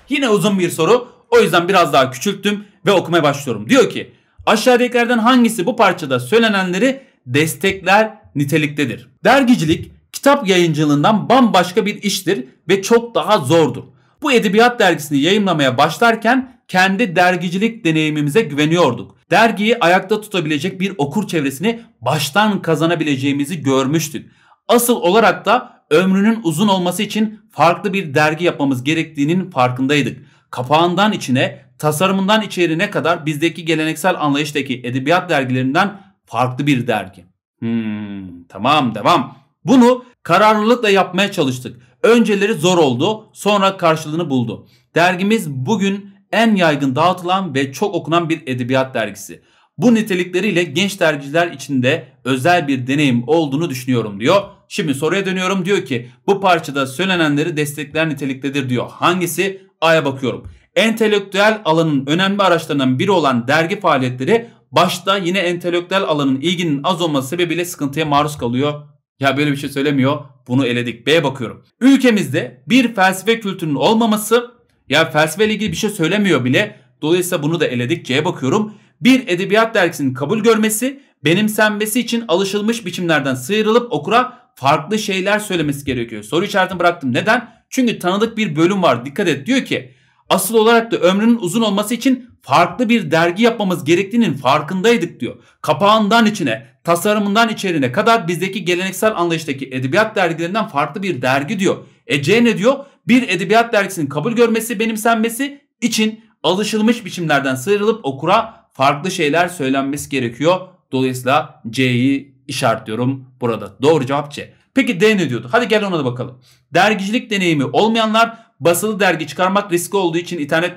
Yine uzun bir soru. O yüzden biraz daha küçülttüm ve okumaya başlıyorum. Diyor ki aşağıdakilerden hangisi bu parçada söylenenleri destekler niteliktedir? Dergicilik kitap yayıncılığından bambaşka bir iştir ve çok daha zordur. Bu edebiyat dergisini yayınlamaya başlarken kendi dergicilik deneyimimize güveniyorduk. Dergiyi ayakta tutabilecek bir okur çevresini baştan kazanabileceğimizi görmüştük. Asıl olarak da ömrünün uzun olması için farklı bir dergi yapmamız gerektiğinin farkındaydık. Kapağından içine, tasarımından içeriğine kadar bizdeki geleneksel anlayıştaki edebiyat dergilerinden farklı bir dergi. Hmm, tamam devam. Bunu kararlılıkla yapmaya çalıştık. Önceleri zor oldu, sonra karşılığını buldu. Dergimiz bugün en yaygın dağıtılan ve çok okunan bir edebiyat dergisi. Bu nitelikleriyle genç dergiciler için de özel bir deneyim olduğunu düşünüyorum diyor. Şimdi soruya dönüyorum diyor ki bu parçada söylenenleri destekler niteliktedir diyor. Hangisi? A'ya bakıyorum. Entelektüel alanın önemli araçlarından biri olan dergi faaliyetleri başta yine entelektüel alanın ilginin az olması sebebiyle sıkıntıya maruz kalıyor. Ya böyle bir şey söylemiyor. Bunu eledik. B'ye bakıyorum. Ülkemizde bir felsefe kültürünün olmaması ya felsefeyle ilgili bir şey söylemiyor bile. Dolayısıyla bunu da eledik. C'ye bakıyorum. Bir edebiyat dergisinin kabul görmesi, benimsenmesi için alışılmış biçimlerden sıyrılıp okura farklı şeyler söylemesi gerekiyor. Soru işaretini bıraktım. Neden? Çünkü tanıdık bir bölüm var. Dikkat et diyor ki asıl olarak da ömrünün uzun olması için farklı bir dergi yapmamız gerektiğinin farkındaydık diyor. Kapağından içine, tasarımından içeriğine kadar bizdeki geleneksel anlayıştaki edebiyat dergilerinden farklı bir dergi diyor. E C ne diyor? bir edebiyat dergisinin kabul görmesi, benimsenmesi için alışılmış biçimlerden sıyrılıp okura farklı şeyler söylenmesi gerekiyor. Dolayısıyla C'yi işaretliyorum burada. Doğru cevap C. Peki D ne diyordu? Hadi gel ona da bakalım. Dergicilik deneyimi olmayanlar basılı dergi çıkarmak riski olduğu için internet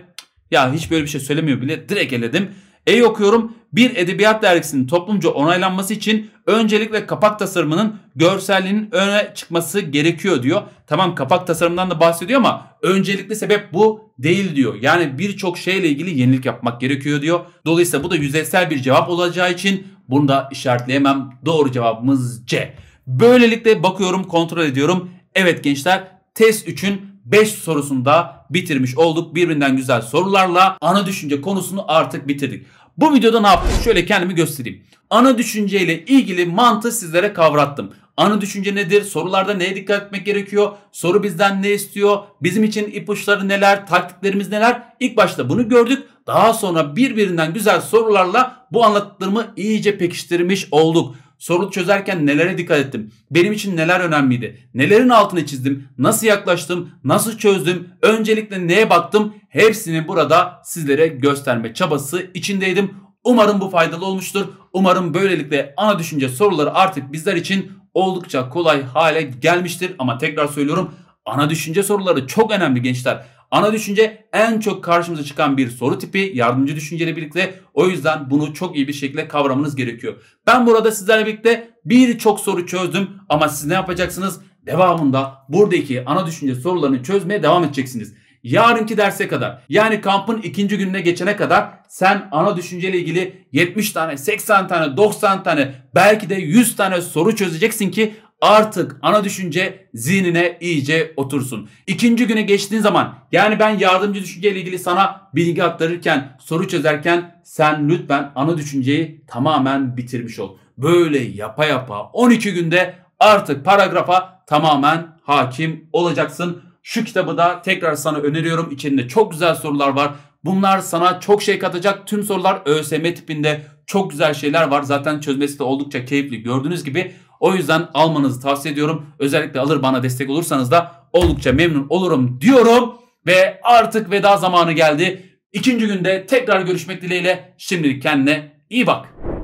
ya hiç böyle bir şey söylemiyor bile direkt eledim. E okuyorum bir edebiyat dergisinin toplumca onaylanması için öncelikle kapak tasarımının görselliğinin öne çıkması gerekiyor diyor. Tamam kapak tasarımından da bahsediyor ama öncelikli sebep bu değil diyor. Yani birçok şeyle ilgili yenilik yapmak gerekiyor diyor. Dolayısıyla bu da yüzeysel bir cevap olacağı için bunu da işaretleyemem. Doğru cevabımız C. Böylelikle bakıyorum kontrol ediyorum. Evet gençler test 3'ün 5 sorusunda bitirmiş olduk. Birbirinden güzel sorularla ana düşünce konusunu artık bitirdik. Bu videoda ne yaptım? Şöyle kendimi göstereyim. Ana düşünceyle ilgili mantığı sizlere kavrattım. Ana düşünce nedir? Sorularda neye dikkat etmek gerekiyor? Soru bizden ne istiyor? Bizim için ipuçları neler? Taktiklerimiz neler? İlk başta bunu gördük. Daha sonra birbirinden güzel sorularla bu anlattıklarımı iyice pekiştirmiş olduk. Sorunu çözerken nelere dikkat ettim? Benim için neler önemliydi? Nelerin altını çizdim? Nasıl yaklaştım? Nasıl çözdüm? Öncelikle neye baktım? Hepsini burada sizlere gösterme çabası içindeydim. Umarım bu faydalı olmuştur. Umarım böylelikle ana düşünce soruları artık bizler için oldukça kolay hale gelmiştir. Ama tekrar söylüyorum Ana düşünce soruları çok önemli gençler. Ana düşünce en çok karşımıza çıkan bir soru tipi yardımcı düşünceyle birlikte o yüzden bunu çok iyi bir şekilde kavramanız gerekiyor. Ben burada sizlerle birlikte birçok soru çözdüm ama siz ne yapacaksınız? Devamında buradaki ana düşünce sorularını çözmeye devam edeceksiniz. Yarınki derse kadar yani kampın ikinci gününe geçene kadar sen ana düşünceyle ilgili 70 tane, 80 tane, 90 tane belki de 100 tane soru çözeceksin ki artık ana düşünce zihnine iyice otursun. İkinci güne geçtiğin zaman yani ben yardımcı düşünce ile ilgili sana bilgi aktarırken, soru çözerken sen lütfen ana düşünceyi tamamen bitirmiş ol. Böyle yapa yapa 12 günde artık paragrafa tamamen hakim olacaksın. Şu kitabı da tekrar sana öneriyorum. İçinde çok güzel sorular var. Bunlar sana çok şey katacak. Tüm sorular ÖSM tipinde çok güzel şeyler var. Zaten çözmesi de oldukça keyifli gördüğünüz gibi. O yüzden almanızı tavsiye ediyorum. Özellikle alır bana destek olursanız da oldukça memnun olurum diyorum. Ve artık veda zamanı geldi. İkinci günde tekrar görüşmek dileğiyle. Şimdilik kendine iyi bak.